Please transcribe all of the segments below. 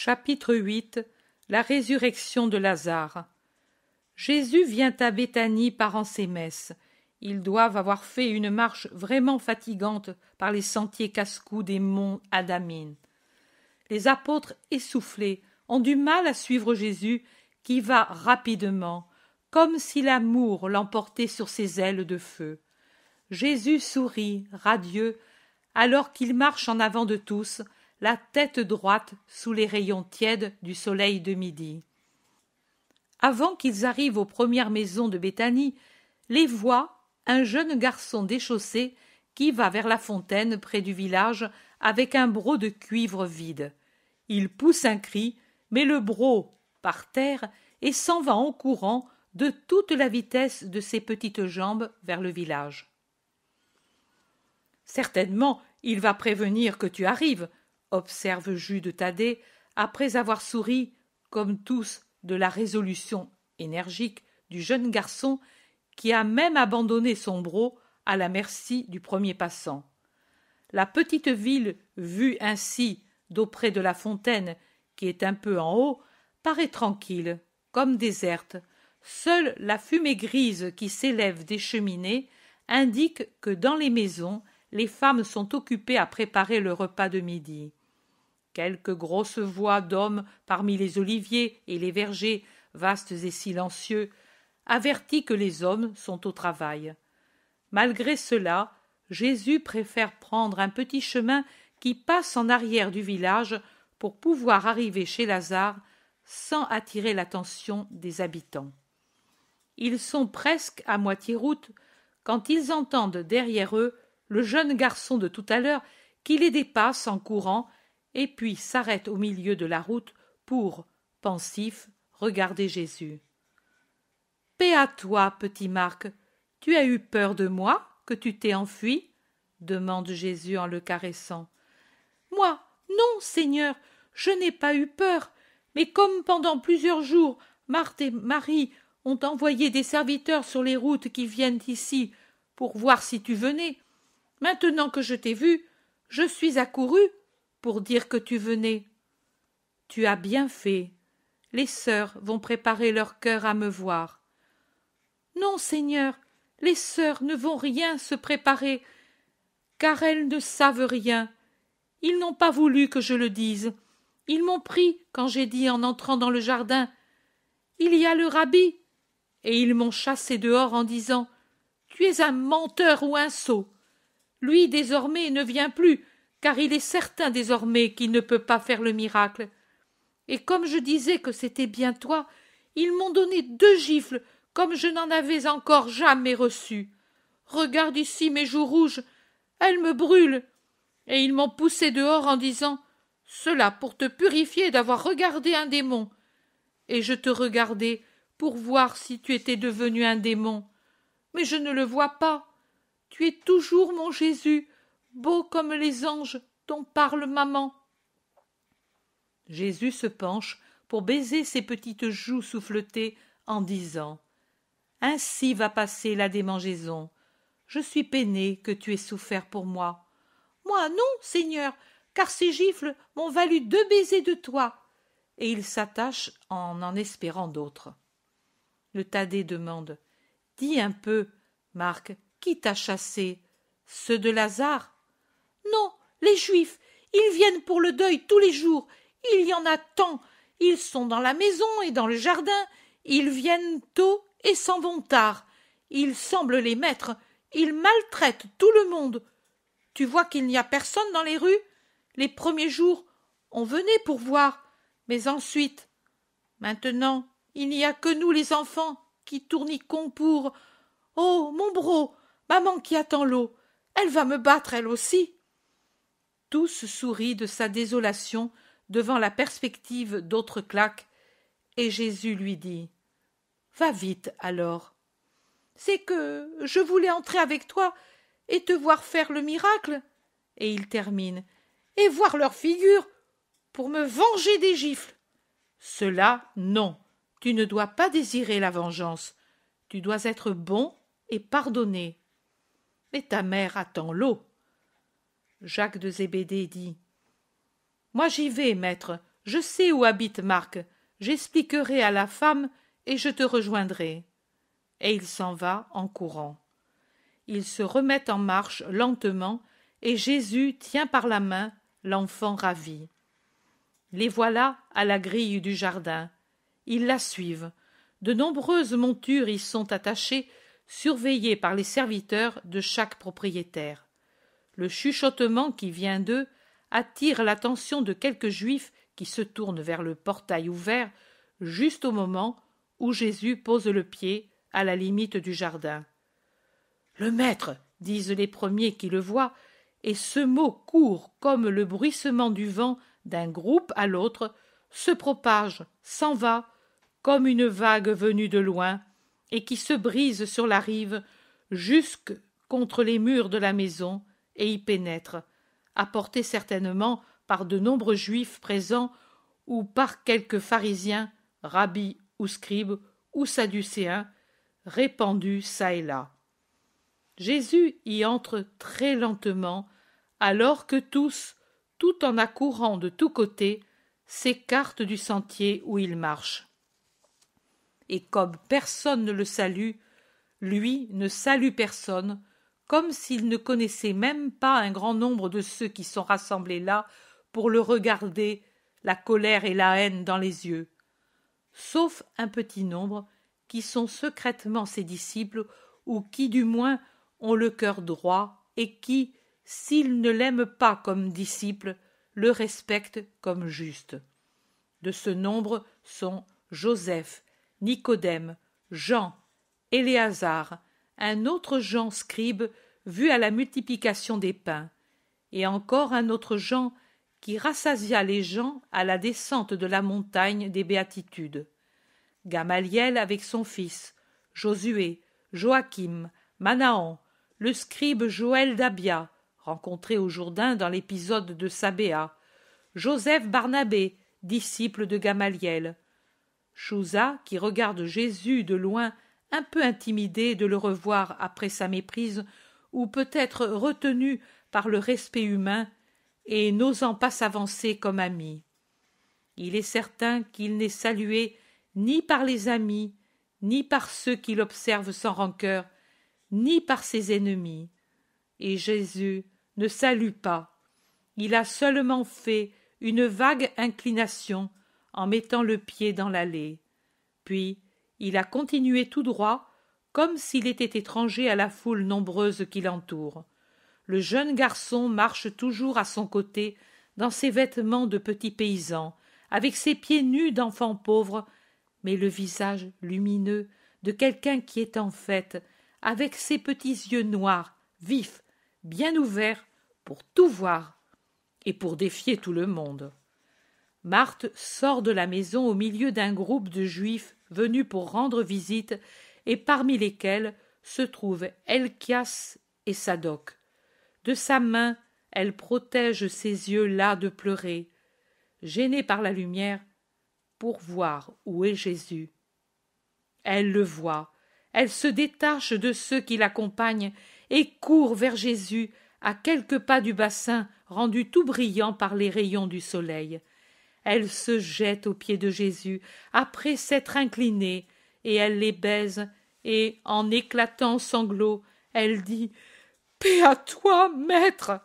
Chapitre 8 La résurrection de Lazare Jésus vient à Béthanie en ses messes. Ils doivent avoir fait une marche vraiment fatigante par les sentiers casse-cou des monts Adamine. Les apôtres essoufflés ont du mal à suivre Jésus qui va rapidement, comme si l'amour l'emportait sur ses ailes de feu. Jésus sourit, radieux, alors qu'il marche en avant de tous, la tête droite sous les rayons tièdes du soleil de midi. Avant qu'ils arrivent aux premières maisons de Béthanie, les voit un jeune garçon déchaussé qui va vers la fontaine près du village avec un broc de cuivre vide. Il pousse un cri, met le broc par terre et s'en va en courant de toute la vitesse de ses petites jambes vers le village. Certainement, il va prévenir que tu arrives, observe Jude Thaddée, après avoir souri, comme tous, de la résolution énergique du jeune garçon qui a même abandonné son bro à la merci du premier passant. La petite ville vue ainsi d'auprès de la fontaine qui est un peu en haut paraît tranquille, comme déserte. Seule la fumée grise qui s'élève des cheminées indique que dans les maisons les femmes sont occupées à préparer le repas de midi quelques grosses voix d'hommes parmi les oliviers et les vergers, vastes et silencieux, avertit que les hommes sont au travail. Malgré cela, Jésus préfère prendre un petit chemin qui passe en arrière du village pour pouvoir arriver chez Lazare sans attirer l'attention des habitants. Ils sont presque à moitié route quand ils entendent derrière eux le jeune garçon de tout à l'heure qui les dépasse en courant et puis s'arrête au milieu de la route pour, pensif, regarder Jésus. Paix à toi, petit Marc. Tu as eu peur de moi, que tu t'es enfui? demande Jésus en le caressant. Moi, non, Seigneur, je n'ai pas eu peur. Mais comme pendant plusieurs jours, Marthe et Marie ont envoyé des serviteurs sur les routes qui viennent ici pour voir si tu venais, maintenant que je t'ai vu, je suis accouru pour dire que tu venais. Tu as bien fait. Les sœurs vont préparer leur cœur à me voir. Non, Seigneur, les sœurs ne vont rien se préparer, car elles ne savent rien. Ils n'ont pas voulu que je le dise. Ils m'ont pris quand j'ai dit en entrant dans le jardin Il y a le rabbi. Et ils m'ont chassé dehors en disant Tu es un menteur ou un sot. Lui désormais ne vient plus, car il est certain désormais qu'il ne peut pas faire le miracle. Et comme je disais que c'était bien toi, ils m'ont donné deux gifles comme je n'en avais encore jamais reçu. Regarde ici mes joues rouges, elles me brûlent. Et ils m'ont poussé dehors en disant Cela pour te purifier d'avoir regardé un démon. Et je te regardais pour voir si tu étais devenu un démon. Mais je ne le vois pas. Tu es toujours mon Jésus, beau comme les anges dont parle maman. Jésus se penche pour baiser ses petites joues souffletées en disant Ainsi va passer la démangeaison. Je suis peiné que tu aies souffert pour moi. Moi non, Seigneur, car ces gifles m'ont valu deux baisers de toi. Et il s'attache en en espérant d'autres. Le Thaddée demande Dis un peu, Marc, qui t'a chassé Ceux de Lazare non, les Juifs, ils viennent pour le deuil tous les jours. Il y en a tant. Ils sont dans la maison et dans le jardin. Ils viennent tôt et s'en vont tard. Ils semblent les maîtres. Ils maltraitent tout le monde. Tu vois qu'il n'y a personne dans les rues. Les premiers jours, on venait pour voir, mais ensuite. Maintenant, il n'y a que nous les enfants qui tourniquons pour. Oh, mon bro, maman qui attend l'eau. Elle va me battre elle aussi. Tous sourit de sa désolation devant la perspective d'autres claques, et Jésus lui dit Va vite alors. C'est que je voulais entrer avec toi et te voir faire le miracle. Et il termine Et voir leur figure pour me venger des gifles. Cela, non. Tu ne dois pas désirer la vengeance. Tu dois être bon et pardonner. Mais ta mère attend l'eau. Jacques de Zébédé dit Moi j'y vais, maître. Je sais où habite Marc. J'expliquerai à la femme et je te rejoindrai. Et il s'en va en courant. Ils se remettent en marche lentement et Jésus tient par la main l'enfant ravi. Les voilà à la grille du jardin. Ils la suivent. De nombreuses montures y sont attachées, surveillées par les serviteurs de chaque propriétaire le chuchotement qui vient d'eux attire l'attention de quelques juifs qui se tournent vers le portail ouvert juste au moment où Jésus pose le pied à la limite du jardin. Le maître, disent les premiers qui le voient, et ce mot court comme le bruissement du vent d'un groupe à l'autre, se propage, s'en va, comme une vague venue de loin, et qui se brise sur la rive, jusque contre les murs de la maison, et y pénètre, apporté certainement par de nombreux juifs présents ou par quelques pharisiens, rabbis ou scribes ou sadducéens, répandus çà et là. Jésus y entre très lentement, alors que tous, tout en accourant de tous côtés, s'écartent du sentier où il marche. Et comme personne ne le salue, lui ne salue personne, comme s'il ne connaissait même pas un grand nombre de ceux qui sont rassemblés là pour le regarder, la colère et la haine dans les yeux, sauf un petit nombre qui sont secrètement ses disciples ou qui du moins ont le cœur droit et qui, s'ils ne l'aiment pas comme disciple, le respectent comme juste. De ce nombre sont Joseph, Nicodème, Jean, Éléazar, un autre Jean scribe vu à la multiplication des pains, et encore un autre Jean qui rassasia les gens à la descente de la montagne des béatitudes. Gamaliel avec son fils, Josué, Joachim, Manahan, le scribe Joël d'Abia, rencontré au Jourdain dans l'épisode de Sabéa, Joseph Barnabé, disciple de Gamaliel, Chouza, qui regarde Jésus de loin un peu intimidé de le revoir après sa méprise, ou peut-être retenu par le respect humain, et n'osant pas s'avancer comme ami. Il est certain qu'il n'est salué ni par les amis, ni par ceux qui l'observent sans rancœur, ni par ses ennemis. Et Jésus ne salue pas. Il a seulement fait une vague inclination en mettant le pied dans l'allée. Puis il a continué tout droit, comme s'il était étranger à la foule nombreuse qui l'entoure. Le jeune garçon marche toujours à son côté, dans ses vêtements de petit paysan, avec ses pieds nus d'enfant pauvre, mais le visage lumineux de quelqu'un qui est en fête, avec ses petits yeux noirs, vifs, bien ouverts, pour tout voir, et pour défier tout le monde. Marthe sort de la maison au milieu d'un groupe de juifs venus pour rendre visite, et parmi lesquels se trouvent Elchias et Sadoc. De sa main, elle protège ses yeux là de pleurer, gênée par la lumière, pour voir où est Jésus. Elle le voit, elle se détache de ceux qui l'accompagnent et court vers Jésus à quelques pas du bassin rendu tout brillant par les rayons du soleil. Elle se jette aux pieds de Jésus après s'être inclinée, et elle les baise, et en éclatant sanglots, elle dit Paix à toi, maître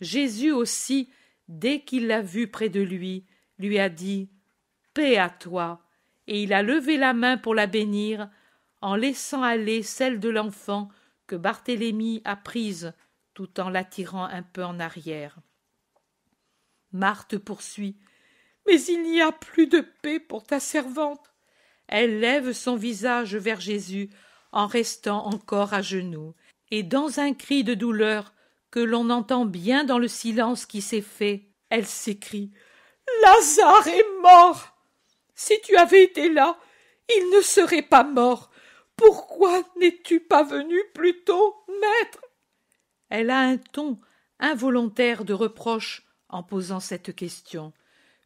Jésus aussi, dès qu'il l'a vue près de lui, lui a dit Paix à toi et il a levé la main pour la bénir, en laissant aller celle de l'enfant que Barthélemy a prise, tout en l'attirant un peu en arrière. Marthe poursuit mais il n'y a plus de paix pour ta servante. Elle lève son visage vers Jésus en restant encore à genoux, et dans un cri de douleur que l'on entend bien dans le silence qui s'est fait, elle s'écrie Lazare est mort. Si tu avais été là, il ne serait pas mort. Pourquoi n'es-tu pas venu plus tôt, maître Elle a un ton involontaire de reproche en posant cette question.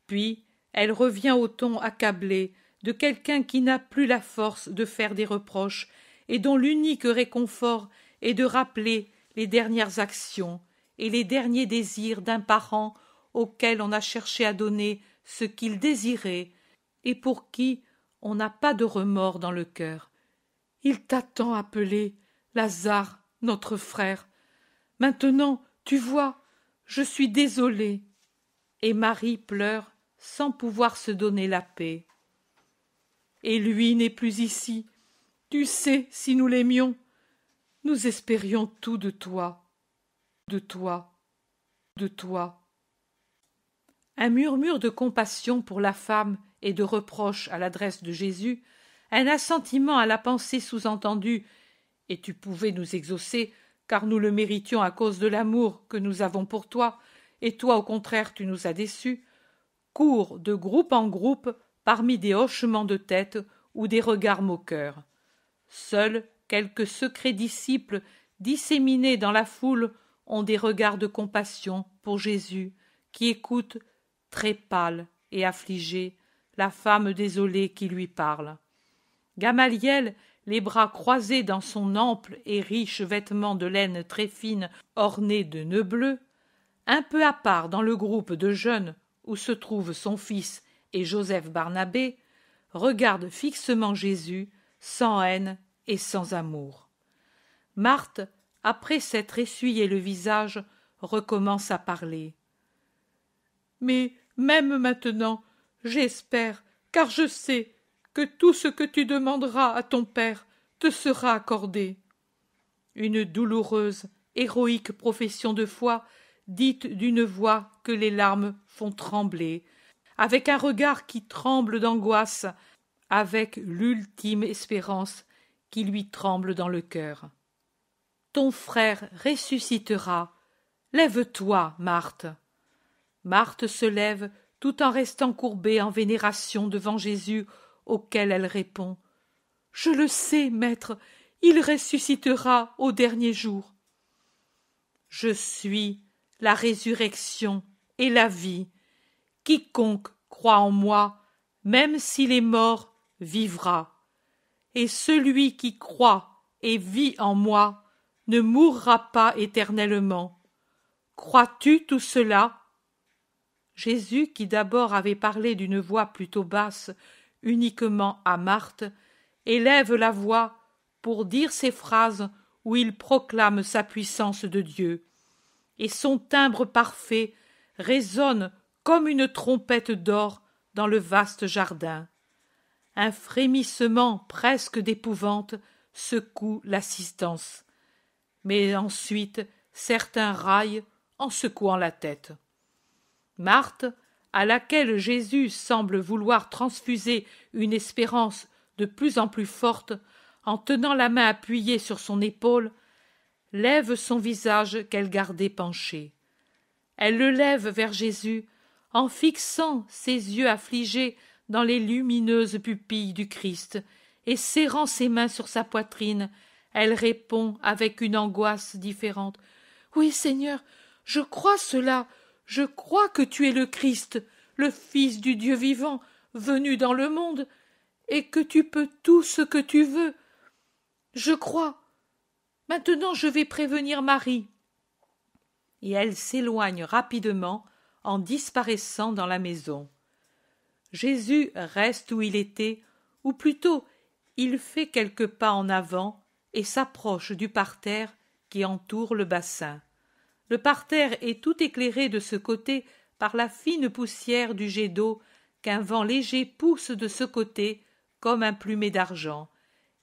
Puis elle revient au ton accablé de quelqu'un qui n'a plus la force de faire des reproches et dont l'unique réconfort est de rappeler les dernières actions et les derniers désirs d'un parent auquel on a cherché à donner ce qu'il désirait et pour qui on n'a pas de remords dans le cœur. Il t'attend appelé, Lazare, notre frère. Maintenant, tu vois, je suis désolée. Et Marie pleure sans pouvoir se donner la paix. Et lui n'est plus ici. Tu sais si nous l'aimions. Nous espérions tout de toi, de toi, de toi. Un murmure de compassion pour la femme et de reproche à l'adresse de Jésus, un assentiment à la pensée sous-entendue et tu pouvais nous exaucer, car nous le méritions à cause de l'amour que nous avons pour toi, et toi au contraire tu nous as déçus, de groupe en groupe parmi des hochements de tête ou des regards moqueurs. Seuls quelques secrets disciples disséminés dans la foule ont des regards de compassion pour Jésus, qui écoute, très pâle et affligé la femme désolée qui lui parle. Gamaliel, les bras croisés dans son ample et riche vêtement de laine très fine orné de nœuds bleus, un peu à part dans le groupe de jeunes où se trouvent son fils et Joseph Barnabé, regarde fixement Jésus sans haine et sans amour. Marthe, après s'être essuyé le visage, recommence à parler. Mais même maintenant, j'espère, car je sais que tout ce que tu demanderas à ton Père te sera accordé. Une douloureuse, héroïque profession de foi dites d'une voix que les larmes font trembler, avec un regard qui tremble d'angoisse, avec l'ultime espérance qui lui tremble dans le cœur. Ton frère ressuscitera. Lève-toi, Marthe. Marthe se lève tout en restant courbée en vénération devant Jésus, auquel elle répond Je le sais, maître, il ressuscitera au dernier jour. Je suis la résurrection et la vie. Quiconque croit en moi, même s'il est mort, vivra. Et celui qui croit et vit en moi ne mourra pas éternellement. Crois-tu tout cela Jésus, qui d'abord avait parlé d'une voix plutôt basse uniquement à Marthe, élève la voix pour dire ces phrases où il proclame sa puissance de Dieu et son timbre parfait résonne comme une trompette d'or dans le vaste jardin. Un frémissement presque d'épouvante secoue l'assistance. Mais ensuite, certains raillent en secouant la tête. Marthe, à laquelle Jésus semble vouloir transfuser une espérance de plus en plus forte, en tenant la main appuyée sur son épaule, lève son visage qu'elle gardait penché. Elle le lève vers Jésus en fixant ses yeux affligés dans les lumineuses pupilles du Christ et serrant ses mains sur sa poitrine, elle répond avec une angoisse différente. Oui, Seigneur, je crois cela, je crois que tu es le Christ, le Fils du Dieu vivant, venu dans le monde, et que tu peux tout ce que tu veux. Je crois, Maintenant je vais prévenir Marie. Et elle s'éloigne rapidement en disparaissant dans la maison. Jésus reste où il était, ou plutôt il fait quelques pas en avant et s'approche du parterre qui entoure le bassin. Le parterre est tout éclairé de ce côté par la fine poussière du jet d'eau qu'un vent léger pousse de ce côté comme un plumet d'argent,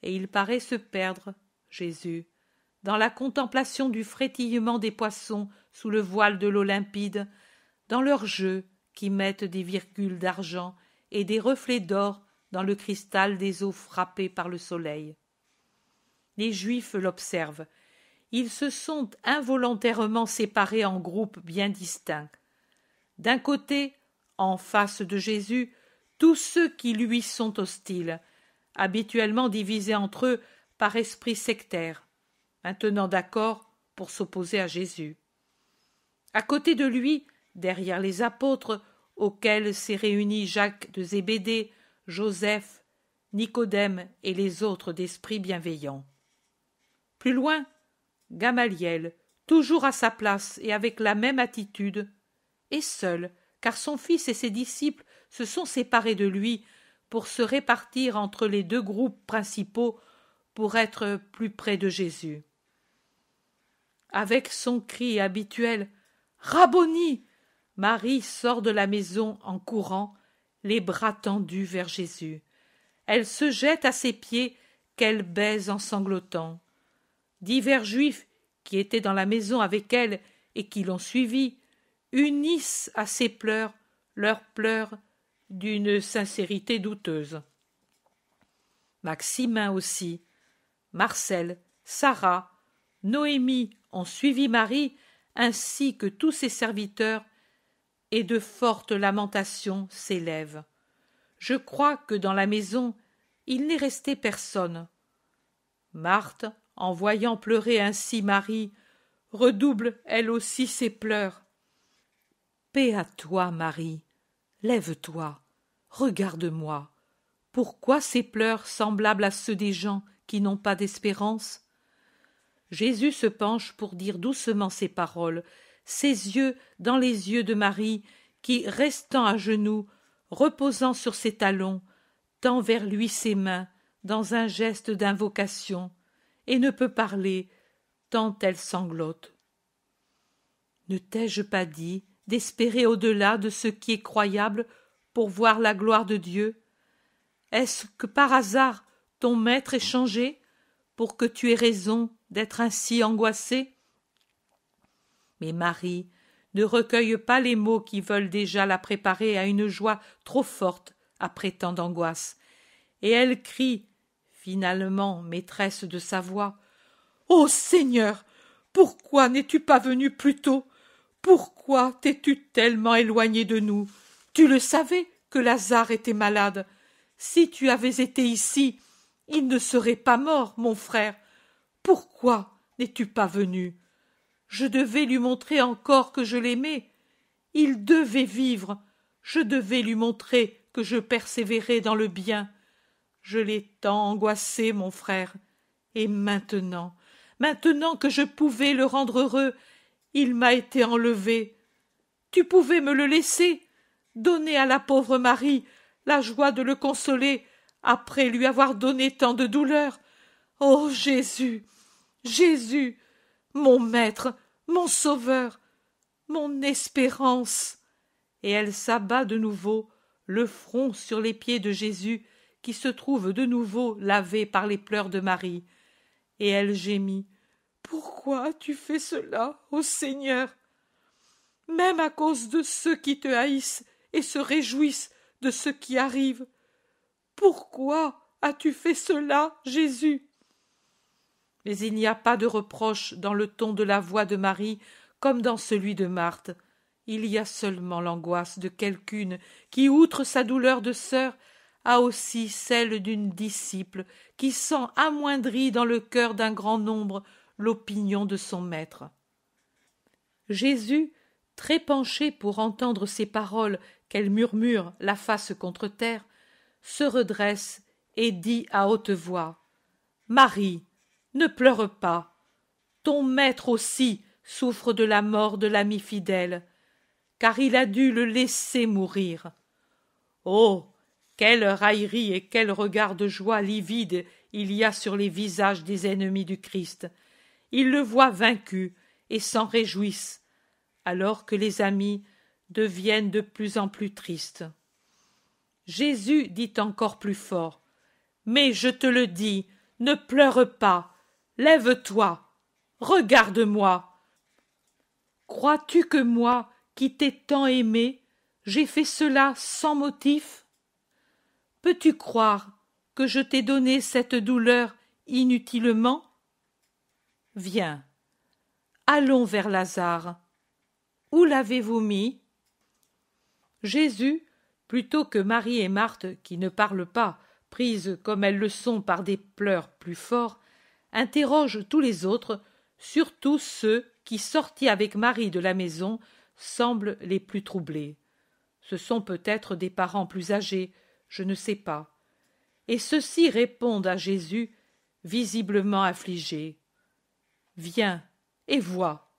et il paraît se perdre, Jésus, dans la contemplation du frétillement des poissons sous le voile de l'Olympide, dans leurs jeux qui mettent des virgules d'argent et des reflets d'or dans le cristal des eaux frappées par le soleil. Les Juifs l'observent. Ils se sont involontairement séparés en groupes bien distincts. D'un côté, en face de Jésus, tous ceux qui lui sont hostiles, habituellement divisés entre eux par esprit sectaire maintenant d'accord pour s'opposer à Jésus. À côté de lui, derrière les apôtres, auxquels s'est réuni Jacques de Zébédée, Joseph, Nicodème et les autres d'esprit bienveillant. Plus loin, Gamaliel, toujours à sa place et avec la même attitude, est seul, car son fils et ses disciples se sont séparés de lui pour se répartir entre les deux groupes principaux pour être plus près de Jésus. Avec son cri habituel Rabboni Marie sort de la maison en courant, les bras tendus vers Jésus. Elle se jette à ses pieds qu'elle baise en sanglotant. Divers juifs qui étaient dans la maison avec elle et qui l'ont suivie unissent à ses pleurs leurs pleurs d'une sincérité douteuse. Maximin aussi, Marcel, Sarah, Noémie, on suivit Marie ainsi que tous ses serviteurs, et de fortes lamentations s'élèvent. Je crois que dans la maison il n'est resté personne. Marthe, en voyant pleurer ainsi Marie, redouble elle aussi ses pleurs. Paix à toi, Marie. Lève-toi, regarde-moi. Pourquoi ces pleurs semblables à ceux des gens qui n'ont pas d'espérance Jésus se penche pour dire doucement ces paroles, ses yeux dans les yeux de Marie, qui, restant à genoux, reposant sur ses talons, tend vers lui ses mains dans un geste d'invocation, et ne peut parler tant elle sanglote. Ne t'ai-je pas dit d'espérer au-delà de ce qui est croyable pour voir la gloire de Dieu Est-ce que par hasard ton maître est changé pour que tu aies raison d'être ainsi angoissée Mais Marie ne recueille pas les mots qui veulent déjà la préparer à une joie trop forte après tant d'angoisse, et elle crie, finalement maîtresse de sa voix, Ô oh Seigneur, pourquoi n'es-tu pas venu plus tôt Pourquoi t'es-tu tellement éloigné de nous Tu le savais que Lazare était malade. Si tu avais été ici, il ne serait pas mort, mon frère pourquoi n'es-tu pas venu je devais lui montrer encore que je l'aimais il devait vivre je devais lui montrer que je persévérais dans le bien je l'ai tant angoissé mon frère et maintenant maintenant que je pouvais le rendre heureux il m'a été enlevé tu pouvais me le laisser donner à la pauvre marie la joie de le consoler après lui avoir donné tant de douleurs « Oh Jésus, Jésus, mon maître, mon sauveur, mon espérance. Et elle s'abat de nouveau, le front sur les pieds de Jésus, qui se trouve de nouveau lavé par les pleurs de Marie. Et elle gémit. Pourquoi tu fait cela, ô Seigneur? Même à cause de ceux qui te haïssent et se réjouissent de ce qui arrive. Pourquoi as tu fait cela, Jésus? Mais il n'y a pas de reproche dans le ton de la voix de Marie comme dans celui de Marthe. Il y a seulement l'angoisse de quelqu'une qui, outre sa douleur de sœur, a aussi celle d'une disciple qui sent amoindrie dans le cœur d'un grand nombre l'opinion de son maître. Jésus, très penché pour entendre ces paroles qu'elle murmure la face contre terre, se redresse et dit à haute voix Marie, ne pleure pas ton maître aussi souffre de la mort de l'ami fidèle car il a dû le laisser mourir oh quelle raillerie et quel regard de joie livide il y a sur les visages des ennemis du Christ. Ils le voient vaincu et s'en réjouissent, alors que les amis deviennent de plus en plus tristes. Jésus dit encore plus fort. Mais je te le dis, ne pleure pas, Lève-toi. Regarde-moi. Crois-tu que moi, qui t'ai tant aimé, j'ai fait cela sans motif Peux-tu croire que je t'ai donné cette douleur inutilement Viens, allons vers Lazare. Où l'avez-vous mis Jésus, plutôt que Marie et Marthe, qui ne parlent pas, prises comme elles le sont par des pleurs plus forts, interroge tous les autres, surtout ceux qui, sortis avec Marie de la maison, semblent les plus troublés. Ce sont peut-être des parents plus âgés, je ne sais pas. Et ceux-ci répondent à Jésus, visiblement affligés. Viens et vois.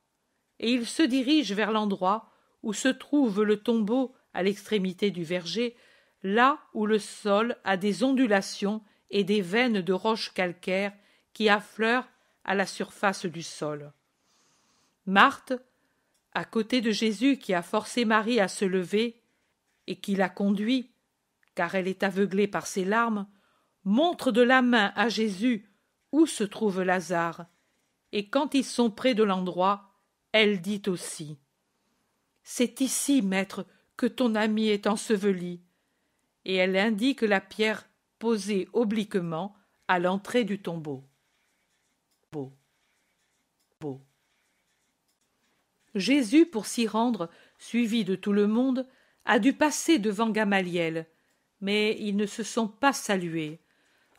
Et ils se dirigent vers l'endroit où se trouve le tombeau à l'extrémité du verger, là où le sol a des ondulations et des veines de roches calcaires qui affleure à la surface du sol. Marthe, à côté de Jésus qui a forcé Marie à se lever et qui l'a conduit, car elle est aveuglée par ses larmes, montre de la main à Jésus où se trouve Lazare, et quand ils sont près de l'endroit, elle dit aussi C'est ici, maître, que ton ami est enseveli. Et elle indique la pierre posée obliquement à l'entrée du tombeau jésus pour s'y rendre suivi de tout le monde a dû passer devant gamaliel mais ils ne se sont pas salués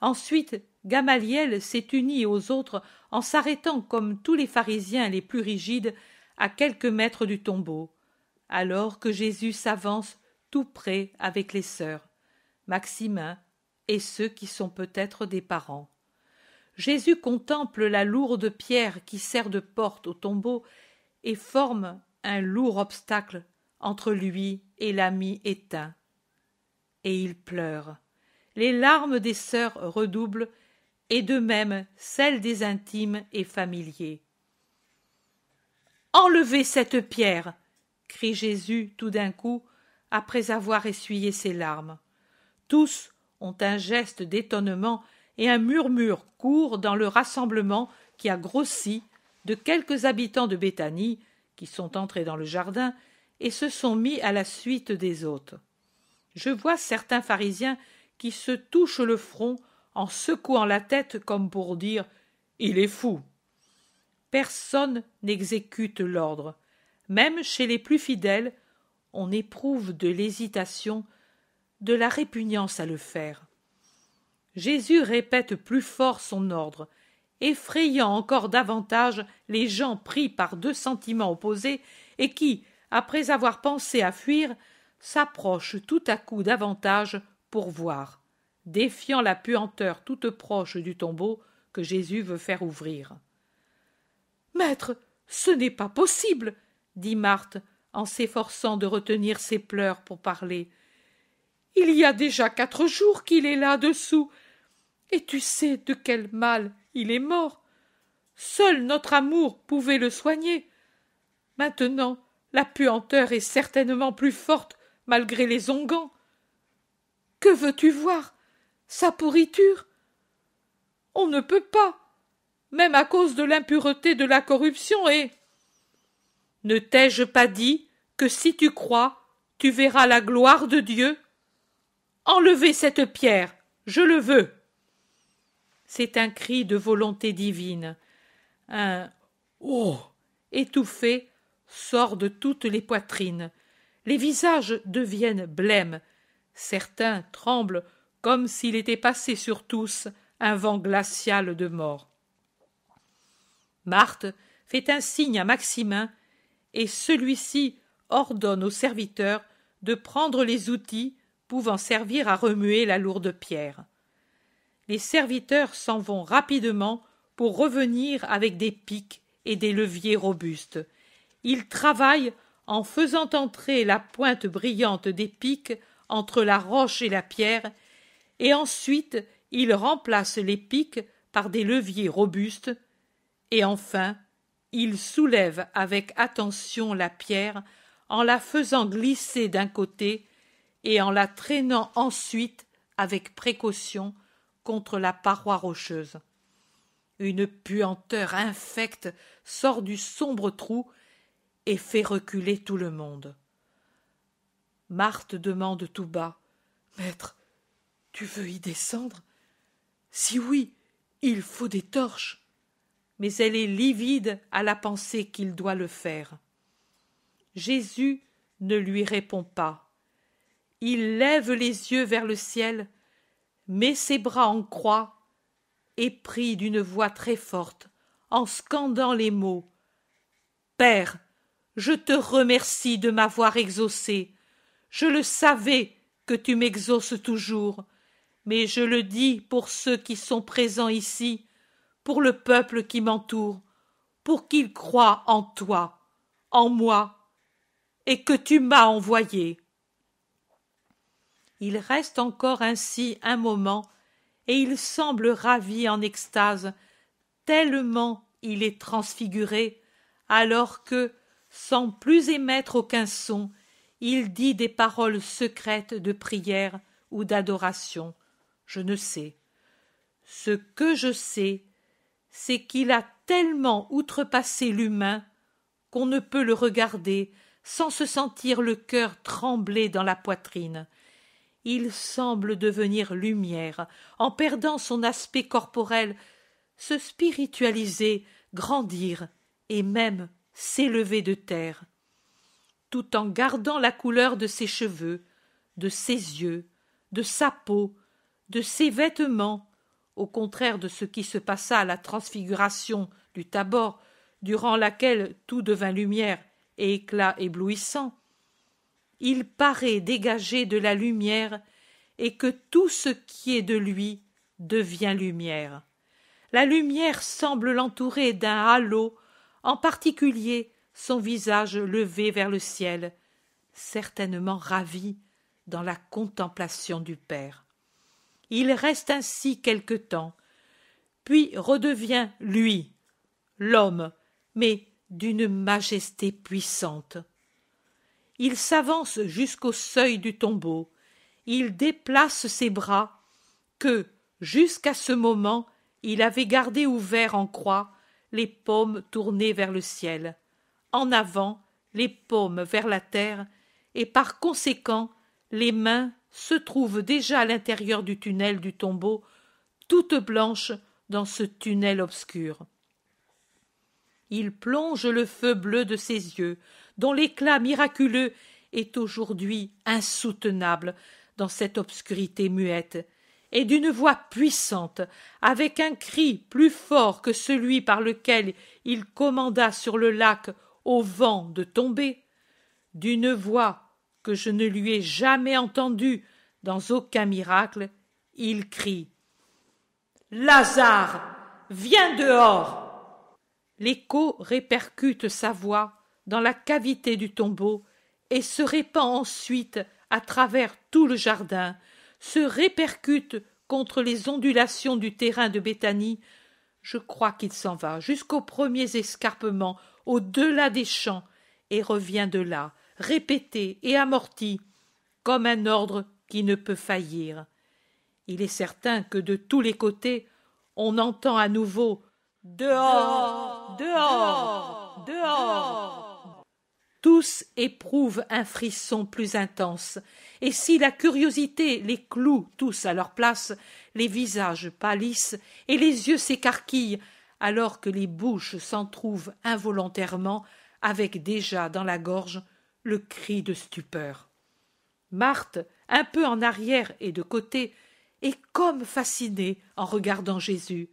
ensuite gamaliel s'est uni aux autres en s'arrêtant comme tous les pharisiens les plus rigides à quelques mètres du tombeau alors que jésus s'avance tout près avec les sœurs maximin et ceux qui sont peut-être des parents Jésus contemple la lourde pierre qui sert de porte au tombeau et forme un lourd obstacle entre lui et l'ami éteint. Et il pleure. Les larmes des sœurs redoublent, et de même celles des intimes et familiers. Enlevez cette pierre. crie Jésus tout d'un coup, après avoir essuyé ses larmes. Tous ont un geste d'étonnement et un murmure court dans le rassemblement qui a grossi de quelques habitants de Béthanie qui sont entrés dans le jardin et se sont mis à la suite des autres. Je vois certains pharisiens qui se touchent le front en secouant la tête comme pour dire Il est fou. Personne n'exécute l'ordre. Même chez les plus fidèles, on éprouve de l'hésitation, de la répugnance à le faire. Jésus répète plus fort son ordre, effrayant encore davantage les gens pris par deux sentiments opposés et qui, après avoir pensé à fuir, s'approchent tout à coup davantage pour voir, défiant la puanteur toute proche du tombeau que Jésus veut faire ouvrir. Maître, ce n'est pas possible, dit Marthe, en s'efforçant de retenir ses pleurs pour parler. Il y a déjà quatre jours qu'il est là dessous, et tu sais de quel mal il est mort. Seul notre amour pouvait le soigner. Maintenant, la puanteur est certainement plus forte malgré les ongans. Que veux-tu voir Sa pourriture On ne peut pas, même à cause de l'impureté de la corruption et. Ne t'ai-je pas dit que si tu crois, tu verras la gloire de Dieu Enlevez cette pierre, je le veux. C'est un cri de volonté divine. Un Oh étouffé sort de toutes les poitrines. Les visages deviennent blêmes. Certains tremblent comme s'il était passé sur tous un vent glacial de mort. Marthe fait un signe à Maximin, et celui-ci ordonne aux serviteurs de prendre les outils pouvant servir à remuer la lourde pierre les serviteurs s'en vont rapidement pour revenir avec des pics et des leviers robustes. Ils travaillent en faisant entrer la pointe brillante des pics entre la roche et la pierre, et ensuite ils remplacent les pics par des leviers robustes, et enfin ils soulèvent avec attention la pierre en la faisant glisser d'un côté et en la traînant ensuite avec précaution contre la paroi rocheuse. Une puanteur infecte sort du sombre trou et fait reculer tout le monde. Marthe demande tout bas. Maître, tu veux y descendre? Si oui, il faut des torches. Mais elle est livide à la pensée qu'il doit le faire. Jésus ne lui répond pas. Il lève les yeux vers le ciel Mets ses bras en croix et prie d'une voix très forte, en scandant les mots Père, je te remercie de m'avoir exaucé. Je le savais que tu m'exauces toujours, mais je le dis pour ceux qui sont présents ici, pour le peuple qui m'entoure, pour qu'ils croient en toi, en moi, et que tu m'as envoyé il reste encore ainsi un moment, et il semble ravi en extase, tellement il est transfiguré, alors que, sans plus émettre aucun son, il dit des paroles secrètes de prière ou d'adoration. Je ne sais. Ce que je sais, c'est qu'il a tellement outrepassé l'humain qu'on ne peut le regarder sans se sentir le cœur trembler dans la poitrine, il semble devenir lumière, en perdant son aspect corporel, se spiritualiser, grandir, et même s'élever de terre, tout en gardant la couleur de ses cheveux, de ses yeux, de sa peau, de ses vêtements, au contraire de ce qui se passa à la transfiguration du Tabor, durant laquelle tout devint lumière et éclat éblouissant, il paraît dégagé de la lumière et que tout ce qui est de lui devient lumière. La lumière semble l'entourer d'un halo, en particulier son visage levé vers le ciel, certainement ravi dans la contemplation du Père. Il reste ainsi quelque temps, puis redevient lui, l'homme, mais d'une majesté puissante. Il s'avance jusqu'au seuil du tombeau. Il déplace ses bras que, jusqu'à ce moment, il avait gardé ouverts en croix, les paumes tournées vers le ciel, en avant, les paumes vers la terre, et par conséquent, les mains se trouvent déjà à l'intérieur du tunnel du tombeau, toutes blanches dans ce tunnel obscur. Il plonge le feu bleu de ses yeux, dont l'éclat miraculeux est aujourd'hui insoutenable dans cette obscurité muette, et d'une voix puissante, avec un cri plus fort que celui par lequel il commanda sur le lac au vent de tomber, d'une voix que je ne lui ai jamais entendue dans aucun miracle, il crie Lazare, viens dehors. L'écho répercute sa voix dans la cavité du tombeau et se répand ensuite à travers tout le jardin, se répercute contre les ondulations du terrain de Béthanie. Je crois qu'il s'en va jusqu'aux premiers escarpements, au-delà des champs, et revient de là, répété et amorti, comme un ordre qui ne peut faillir. Il est certain que de tous les côtés, on entend à nouveau dehors. dehors, dehors tous éprouvent un frisson plus intense, et si la curiosité les cloue tous à leur place, les visages pâlissent et les yeux s'écarquillent, alors que les bouches s'entrouvent involontairement, avec déjà dans la gorge le cri de stupeur. Marthe, un peu en arrière et de côté, est comme fascinée en regardant Jésus.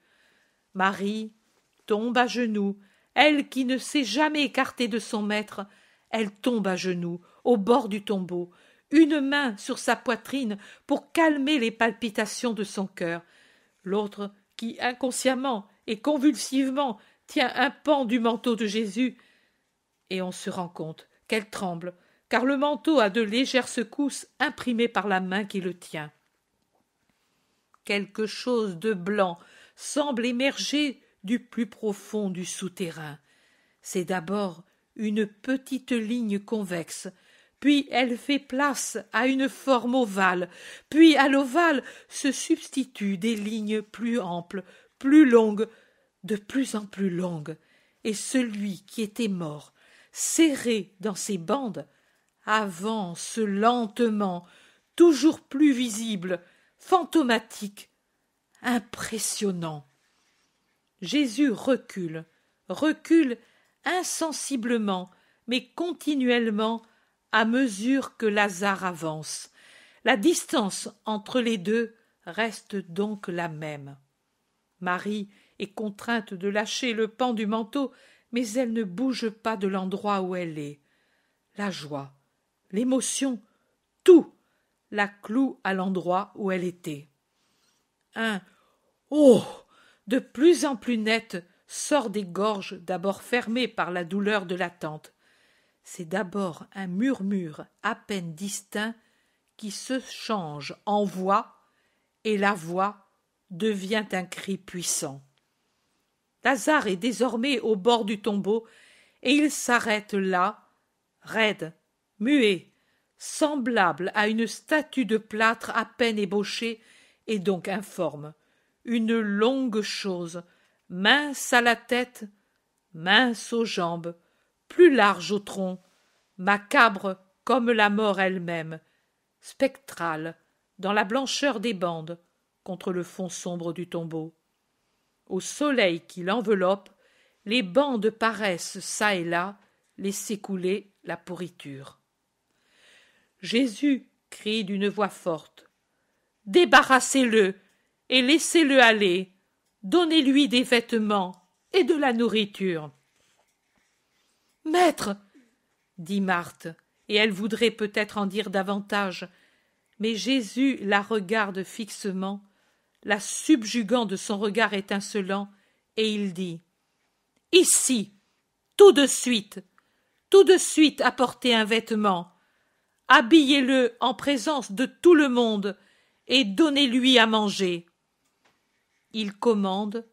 Marie tombe à genoux, elle qui ne s'est jamais écartée de son maître, elle tombe à genoux, au bord du tombeau, une main sur sa poitrine pour calmer les palpitations de son cœur, l'autre qui inconsciemment et convulsivement tient un pan du manteau de Jésus. Et on se rend compte qu'elle tremble, car le manteau a de légères secousses imprimées par la main qui le tient. Quelque chose de blanc semble émerger du plus profond du souterrain. C'est d'abord une petite ligne convexe, puis elle fait place à une forme ovale, puis à l'ovale se substituent des lignes plus amples, plus longues, de plus en plus longues, et celui qui était mort, serré dans ses bandes, avance lentement, toujours plus visible, fantomatique, impressionnant. Jésus recule, recule insensiblement, mais continuellement, à mesure que Lazare avance. La distance entre les deux reste donc la même. Marie est contrainte de lâcher le pan du manteau, mais elle ne bouge pas de l'endroit où elle est. La joie, l'émotion, tout la cloue à l'endroit où elle était. Un Oh de plus en plus net sort des gorges d'abord fermées par la douleur de l'attente. C'est d'abord un murmure à peine distinct qui se change en voix, et la voix devient un cri puissant. Lazare est désormais au bord du tombeau, et il s'arrête là, raide, muet, semblable à une statue de plâtre à peine ébauchée et donc informe, une longue chose, mince à la tête, mince aux jambes, plus large au tronc, macabre comme la mort elle-même, spectrale dans la blancheur des bandes contre le fond sombre du tombeau. Au soleil qui l'enveloppe, les bandes paraissent çà et là laisser couler la pourriture. Jésus crie d'une voix forte Débarrassez-le et laissez-le aller. Donnez-lui des vêtements et de la nourriture. Maître, dit Marthe, et elle voudrait peut-être en dire davantage, mais Jésus la regarde fixement, la subjugant de son regard étincelant, et il dit Ici, tout de suite, tout de suite apportez un vêtement, habillez-le en présence de tout le monde et donnez-lui à manger il commande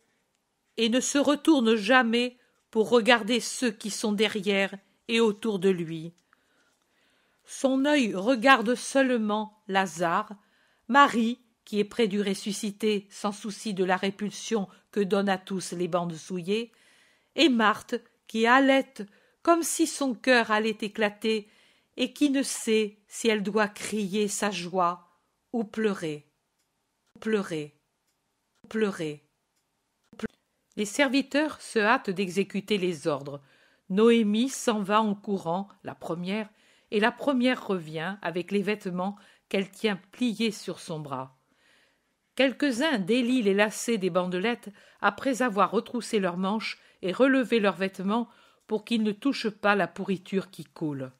et ne se retourne jamais pour regarder ceux qui sont derrière et autour de lui. Son œil regarde seulement Lazare, Marie, qui est près du ressuscité sans souci de la répulsion que donnent à tous les bandes souillées, et Marthe, qui halète comme si son cœur allait éclater et qui ne sait si elle doit crier sa joie ou pleurer. Pleurer pleurer. Les serviteurs se hâtent d'exécuter les ordres. Noémie s'en va en courant, la première, et la première revient avec les vêtements qu'elle tient pliés sur son bras. Quelques-uns délient les lacets des bandelettes après avoir retroussé leurs manches et relevé leurs vêtements pour qu'ils ne touchent pas la pourriture qui coule.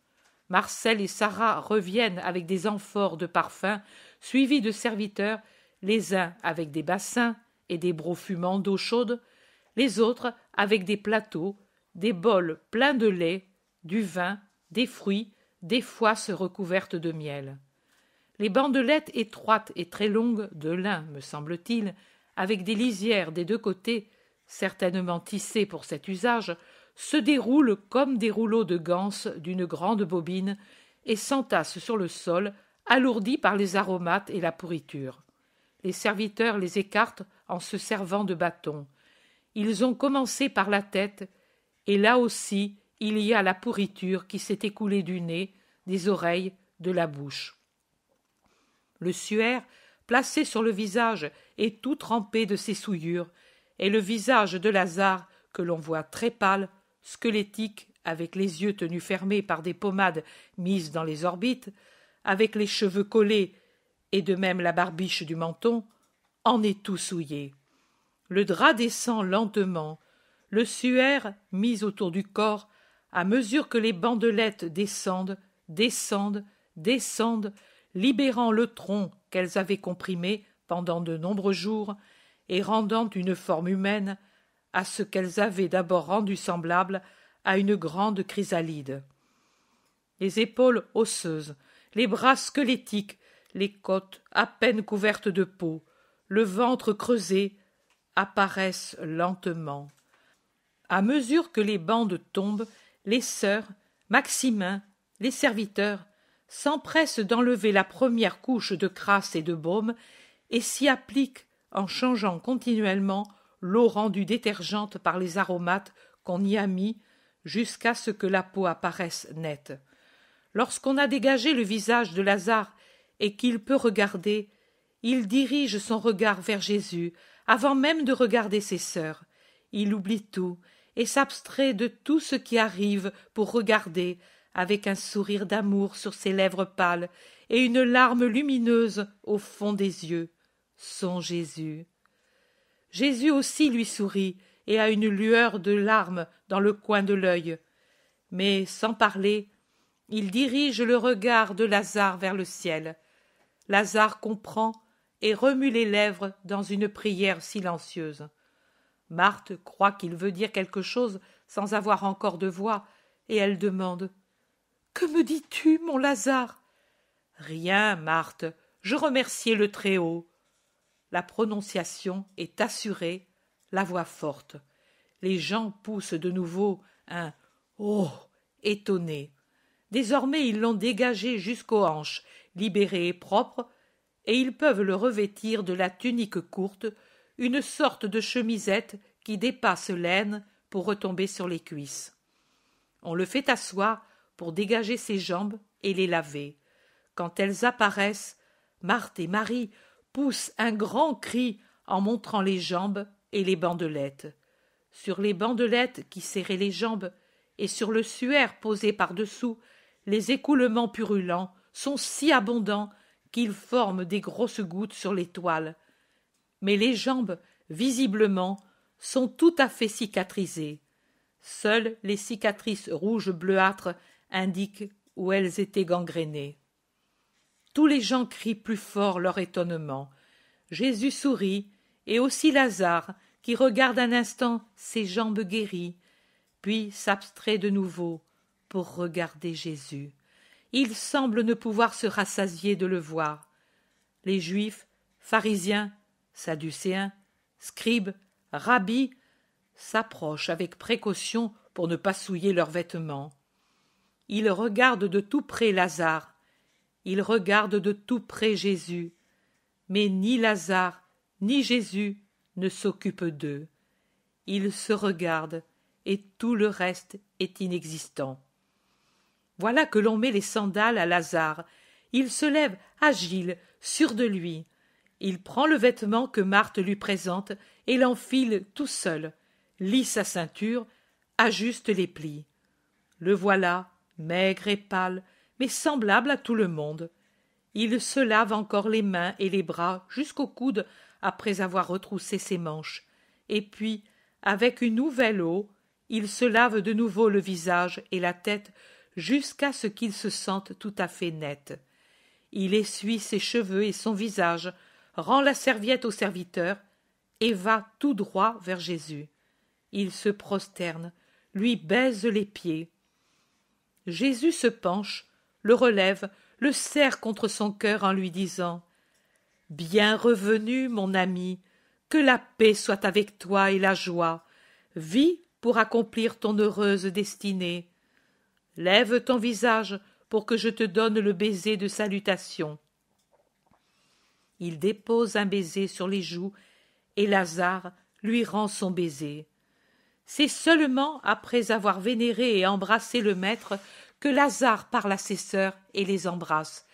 Marcel et Sarah reviennent avec des amphores de parfums, suivis de serviteurs les uns avec des bassins et des brocs fumants d'eau chaude, les autres avec des plateaux, des bols pleins de lait, du vin, des fruits, des foisses recouvertes de miel. Les bandelettes étroites et très longues de lin, me semble-t-il, avec des lisières des deux côtés, certainement tissées pour cet usage, se déroulent comme des rouleaux de ganse d'une grande bobine et s'entassent sur le sol, alourdis par les aromates et la pourriture. Les serviteurs les écartent en se servant de bâtons. Ils ont commencé par la tête, et là aussi il y a la pourriture qui s'est écoulée du nez, des oreilles, de la bouche. Le suaire, placé sur le visage, est tout trempé de ses souillures, et le visage de Lazare, que l'on voit très pâle, squelettique, avec les yeux tenus fermés par des pommades mises dans les orbites, avec les cheveux collés et de même la barbiche du menton, en est tout souillé. Le drap descend lentement, le suaire mis autour du corps, à mesure que les bandelettes descendent, descendent, descendent, libérant le tronc qu'elles avaient comprimé pendant de nombreux jours, et rendant une forme humaine à ce qu'elles avaient d'abord rendu semblable à une grande chrysalide. Les épaules osseuses, les bras squelettiques, les côtes à peine couvertes de peau, le ventre creusé, apparaissent lentement. À mesure que les bandes tombent, les sœurs, Maximin, les serviteurs, s'empressent d'enlever la première couche de crasse et de baume et s'y appliquent en changeant continuellement l'eau rendue détergente par les aromates qu'on y a mis jusqu'à ce que la peau apparaisse nette. Lorsqu'on a dégagé le visage de Lazare et qu'il peut regarder, il dirige son regard vers Jésus avant même de regarder ses sœurs. Il oublie tout et s'abstrait de tout ce qui arrive pour regarder, avec un sourire d'amour sur ses lèvres pâles et une larme lumineuse au fond des yeux, son Jésus. Jésus aussi lui sourit et a une lueur de larmes dans le coin de l'œil. Mais sans parler, il dirige le regard de Lazare vers le ciel. Lazare comprend et remue les lèvres dans une prière silencieuse. Marthe croit qu'il veut dire quelque chose sans avoir encore de voix, et elle demande Que me dis-tu, mon Lazare Rien, Marthe, je remerciais le Très-Haut. La prononciation est assurée, la voix forte. Les gens poussent de nouveau un Oh étonné. Désormais, ils l'ont dégagé jusqu'aux hanches libéré et propre, et ils peuvent le revêtir de la tunique courte, une sorte de chemisette qui dépasse l'aine pour retomber sur les cuisses. On le fait asseoir pour dégager ses jambes et les laver. Quand elles apparaissent, Marthe et Marie poussent un grand cri en montrant les jambes et les bandelettes. Sur les bandelettes qui serraient les jambes et sur le suaire posé par-dessous, les écoulements purulents sont si abondants qu'ils forment des grosses gouttes sur l'étoile. Mais les jambes, visiblement, sont tout à fait cicatrisées. Seules les cicatrices rouges bleuâtres indiquent où elles étaient gangrénées. Tous les gens crient plus fort leur étonnement. Jésus sourit, et aussi Lazare, qui regarde un instant ses jambes guéries, puis s'abstrait de nouveau pour regarder Jésus. Il semble ne pouvoir se rassasier de le voir. Les juifs, pharisiens, sadducéens, scribes, rabbis s'approchent avec précaution pour ne pas souiller leurs vêtements. Ils regardent de tout près Lazare, ils regardent de tout près Jésus, mais ni Lazare ni Jésus ne s'occupent d'eux. Ils se regardent et tout le reste est inexistant. Voilà que l'on met les sandales à Lazare. Il se lève, agile, sûr de lui. Il prend le vêtement que Marthe lui présente et l'enfile tout seul, lit sa ceinture, ajuste les plis. Le voilà, maigre et pâle, mais semblable à tout le monde. Il se lave encore les mains et les bras jusqu'aux coudes après avoir retroussé ses manches. Et puis, avec une nouvelle eau, il se lave de nouveau le visage et la tête jusqu'à ce qu'il se sente tout à fait net. Il essuie ses cheveux et son visage, rend la serviette au serviteur, et va tout droit vers Jésus. Il se prosterne, lui baise les pieds. Jésus se penche, le relève, le serre contre son cœur en lui disant Bien revenu, mon ami, que la paix soit avec toi et la joie. Vis pour accomplir ton heureuse destinée. Lève ton visage pour que je te donne le baiser de salutation. Il dépose un baiser sur les joues, et Lazare lui rend son baiser. C'est seulement après avoir vénéré et embrassé le Maître que Lazare parle à ses sœurs et les embrasse.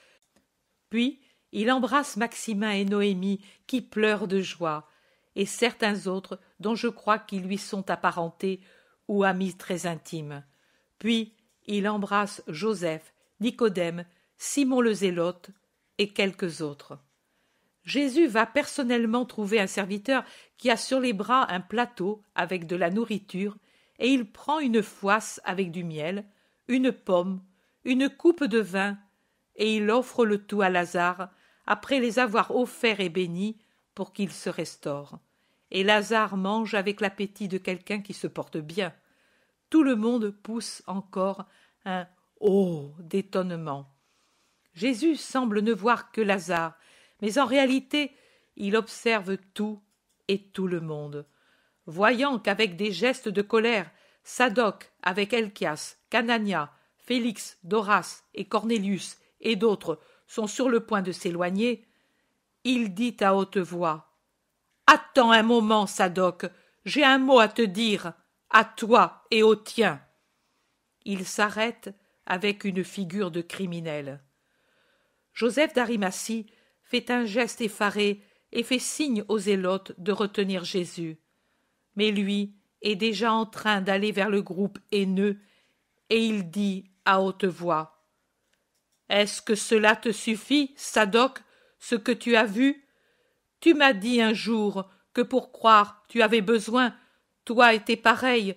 Puis il embrasse Maximin et Noémie, qui pleurent de joie, et certains autres dont je crois qu'ils lui sont apparentés ou amis très intimes. Puis il embrasse Joseph, Nicodème, Simon le Zélote et quelques autres. Jésus va personnellement trouver un serviteur qui a sur les bras un plateau avec de la nourriture, et il prend une foisse avec du miel, une pomme, une coupe de vin, et il offre le tout à Lazare, après les avoir offerts et bénis, pour qu'il se restaure. Et Lazare mange avec l'appétit de quelqu'un qui se porte bien. Tout le monde pousse encore Hein? oh d'étonnement. Jésus semble ne voir que Lazare, mais en réalité, il observe tout et tout le monde. Voyant qu'avec des gestes de colère, Sadoc, avec Elchias, Canania, Félix, Doras et Cornelius et d'autres sont sur le point de s'éloigner, il dit à haute voix Attends un moment, Sadoc, j'ai un mot à te dire, à toi et au tien. Il s'arrête avec une figure de criminel. Joseph d'Arimatie fait un geste effaré et fait signe aux élotes de retenir Jésus. Mais lui est déjà en train d'aller vers le groupe haineux et il dit à haute voix Est-ce que cela te suffit, Sadoc, ce que tu as vu Tu m'as dit un jour que pour croire tu avais besoin, toi et tes pareils,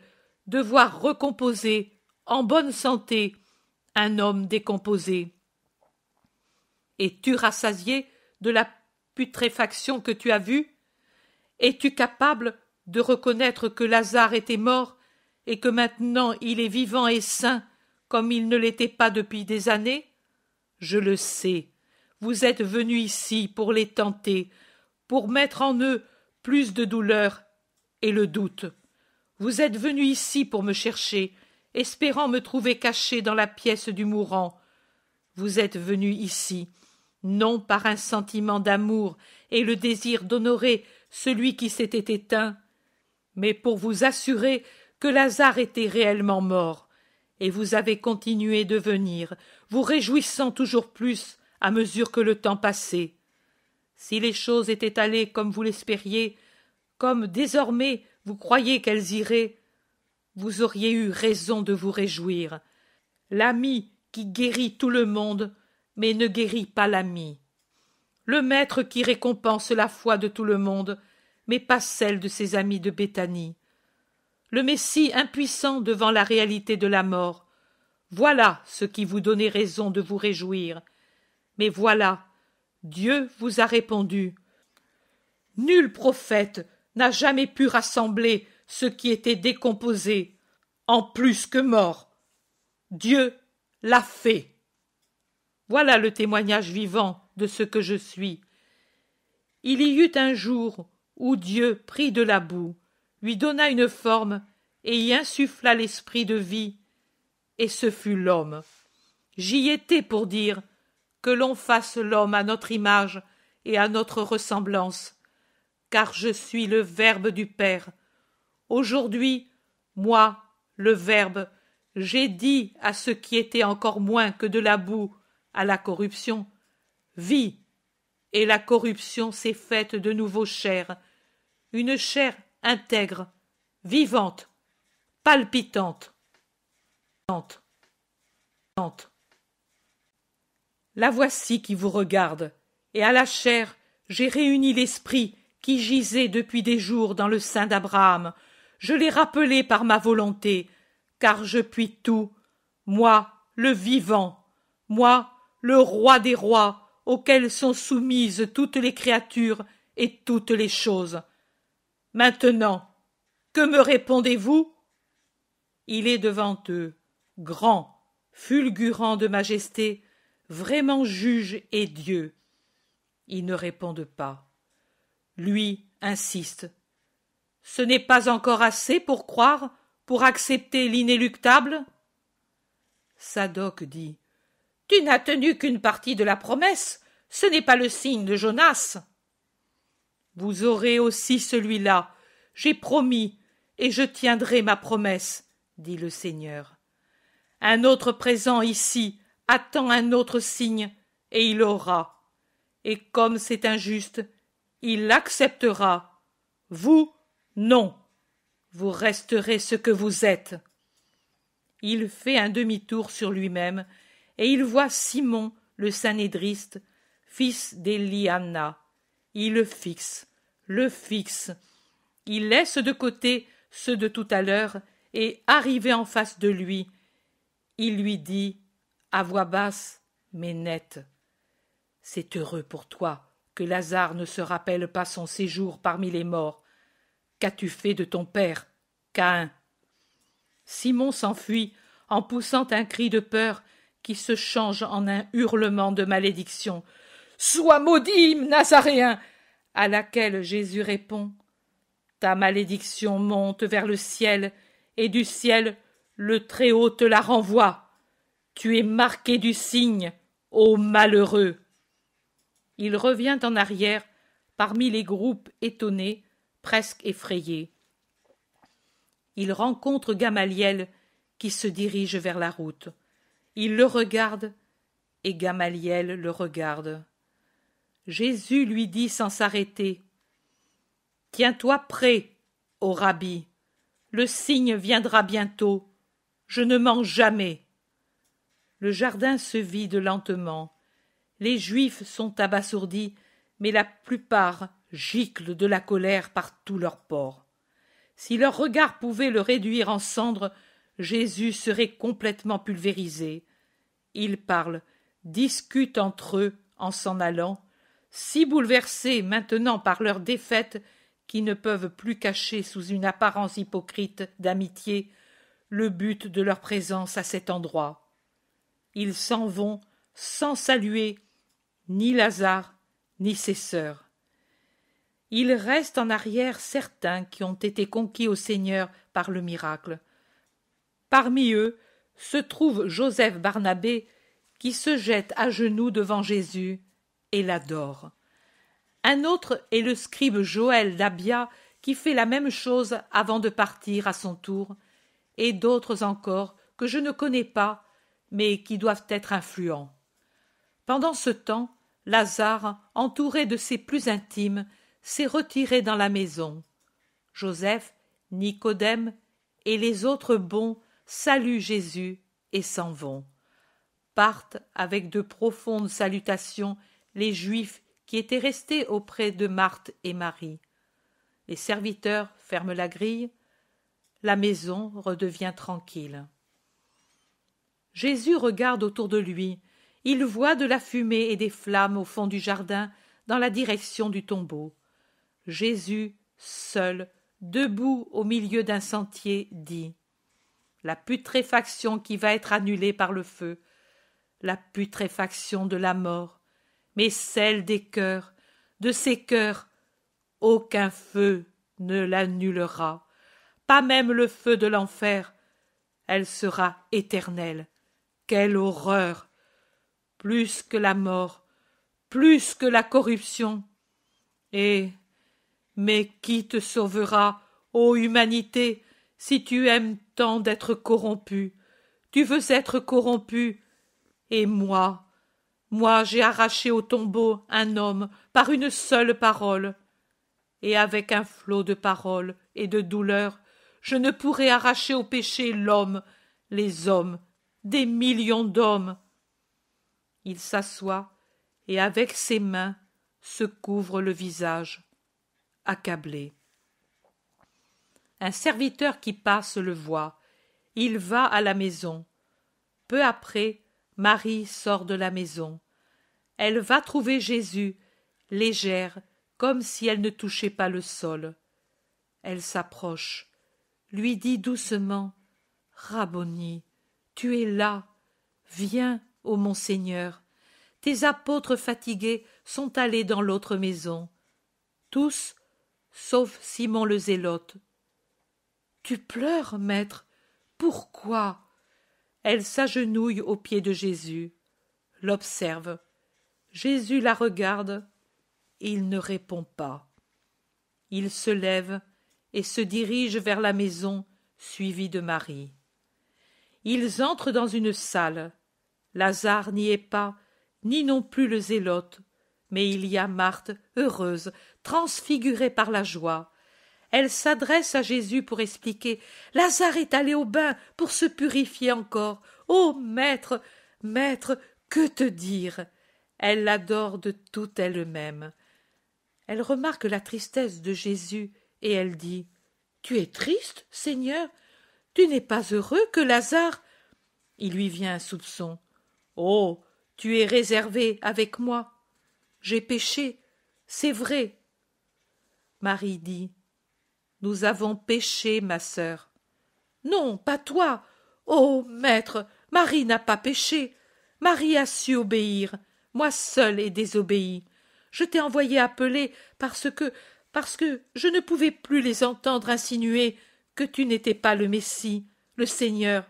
de voir recomposer en bonne santé, un homme décomposé. Es-tu rassasié de la putréfaction que tu as vue Es-tu capable de reconnaître que Lazare était mort et que maintenant il est vivant et sain comme il ne l'était pas depuis des années Je le sais. Vous êtes venu ici pour les tenter, pour mettre en eux plus de douleur et le doute. Vous êtes venu ici pour me chercher, espérant me trouver caché dans la pièce du mourant. Vous êtes venu ici, non par un sentiment d'amour et le désir d'honorer celui qui s'était éteint, mais pour vous assurer que Lazare était réellement mort, et vous avez continué de venir, vous réjouissant toujours plus à mesure que le temps passait. Si les choses étaient allées comme vous l'espériez, comme désormais vous croyez qu'elles iraient, vous auriez eu raison de vous réjouir. L'ami qui guérit tout le monde, mais ne guérit pas l'ami. Le maître qui récompense la foi de tout le monde, mais pas celle de ses amis de Béthanie. Le Messie impuissant devant la réalité de la mort. Voilà ce qui vous donnait raison de vous réjouir. Mais voilà, Dieu vous a répondu. Nul prophète n'a jamais pu rassembler ce qui était décomposé, en plus que mort. Dieu l'a fait. Voilà le témoignage vivant de ce que je suis. Il y eut un jour où Dieu prit de la boue, lui donna une forme et y insuffla l'esprit de vie, et ce fut l'homme. J'y étais pour dire que l'on fasse l'homme à notre image et à notre ressemblance, car je suis le Verbe du Père, Aujourd'hui, moi, le Verbe, j'ai dit à ce qui était encore moins que de la boue, à la corruption, Vie !» Et la corruption s'est faite de nouveau chair, une chair intègre, vivante, palpitante. La voici qui vous regarde, et à la chair j'ai réuni l'esprit qui gisait depuis des jours dans le sein d'Abraham, je l'ai rappelé par ma volonté, car je puis tout, moi le vivant, moi le roi des rois, auxquels sont soumises toutes les créatures et toutes les choses. Maintenant, que me répondez-vous Il est devant eux, grand, fulgurant de majesté, vraiment juge et Dieu. Ils ne répondent pas. Lui insiste ce n'est pas encore assez pour croire, pour accepter l'inéluctable Sadoc dit Tu n'as tenu qu'une partie de la promesse, ce n'est pas le signe de Jonas. Vous aurez aussi celui-là. J'ai promis, et je tiendrai ma promesse, dit le Seigneur. Un autre présent ici attend un autre signe, et il aura. Et comme c'est injuste, il l'acceptera. Vous, non. Vous resterez ce que vous êtes. Il fait un demi-tour sur lui-même, et il voit Simon, le sanédriste, fils d'Eliana. Il le fixe, le fixe. Il laisse de côté ceux de tout à l'heure, et, arrivé en face de lui, il lui dit, à voix basse, mais nette. C'est heureux pour toi que Lazare ne se rappelle pas son séjour parmi les morts, Qu'as-tu fait de ton père, Caïn Simon s'enfuit en poussant un cri de peur qui se change en un hurlement de malédiction. Sois maudit, Nazaréen à laquelle Jésus répond Ta malédiction monte vers le ciel, et du ciel le Très-Haut te la renvoie. Tu es marqué du signe, ô malheureux Il revient en arrière parmi les groupes étonnés presque effrayé. Il rencontre Gamaliel qui se dirige vers la route. Il le regarde et Gamaliel le regarde. Jésus lui dit sans s'arrêter Tiens-toi prêt, ô rabbi, le signe viendra bientôt, je ne mens jamais. Le jardin se vide lentement. Les Juifs sont abasourdis, mais la plupart giclent de la colère par tous leurs pores. Si leur regard pouvait le réduire en cendres, Jésus serait complètement pulvérisé. Ils parlent, discutent entre eux en s'en allant, si bouleversés maintenant par leur défaite qu'ils ne peuvent plus cacher sous une apparence hypocrite d'amitié le but de leur présence à cet endroit. Ils s'en vont sans saluer ni Lazare ni ses sœurs. Il reste en arrière certains qui ont été conquis au Seigneur par le miracle. Parmi eux se trouve Joseph Barnabé qui se jette à genoux devant Jésus et l'adore. Un autre est le scribe Joël d'Abia qui fait la même chose avant de partir à son tour, et d'autres encore que je ne connais pas, mais qui doivent être influents. Pendant ce temps, Lazare, entouré de ses plus intimes, s'est retiré dans la maison. Joseph, Nicodème et les autres bons saluent Jésus et s'en vont. Partent avec de profondes salutations les Juifs qui étaient restés auprès de Marthe et Marie. Les serviteurs ferment la grille, la maison redevient tranquille. Jésus regarde autour de lui, il voit de la fumée et des flammes au fond du jardin dans la direction du tombeau. Jésus, seul, debout au milieu d'un sentier, dit La putréfaction qui va être annulée par le feu, la putréfaction de la mort, mais celle des cœurs, de ces cœurs, aucun feu ne l'annulera, pas même le feu de l'enfer, elle sera éternelle. Quelle horreur Plus que la mort, plus que la corruption. Et mais qui te sauvera, ô humanité, si tu aimes tant d'être corrompu Tu veux être corrompu Et moi Moi, j'ai arraché au tombeau un homme par une seule parole. Et avec un flot de paroles et de douleurs, je ne pourrai arracher au péché l'homme, les hommes, des millions d'hommes. Il s'assoit et avec ses mains se couvre le visage accablé. Un serviteur qui passe le voit. Il va à la maison. Peu après, Marie sort de la maison. Elle va trouver Jésus, légère, comme si elle ne touchait pas le sol. Elle s'approche, lui dit doucement Rabboni, tu es là, viens, ô mon Seigneur. Tes apôtres fatigués sont allés dans l'autre maison. Tous sauf Simon le Zélote. Tu pleures, maître. Pourquoi? Elle s'agenouille aux pieds de Jésus, l'observe. Jésus la regarde. et Il ne répond pas. Il se lève et se dirige vers la maison, suivi de Marie. Ils entrent dans une salle. Lazare n'y est pas, ni non plus le zélote mais il y a Marthe, heureuse, transfigurée par la joie. Elle s'adresse à Jésus pour expliquer Lazare est allé au bain pour se purifier encore. Ô oh, maître, maître, que te dire Elle l'adore de toute elle-même. Elle remarque la tristesse de Jésus et elle dit Tu es triste, Seigneur Tu n'es pas heureux que Lazare. Il lui vient un soupçon. Oh, tu es réservé avec moi. J'ai péché, c'est vrai. Marie dit. Nous avons péché, ma sœur. Non, pas toi. Oh. Maître, Marie n'a pas péché. Marie a su obéir. Moi seule ai désobéi. Je t'ai envoyé appeler parce que parce que je ne pouvais plus les entendre insinuer que tu n'étais pas le Messie, le Seigneur.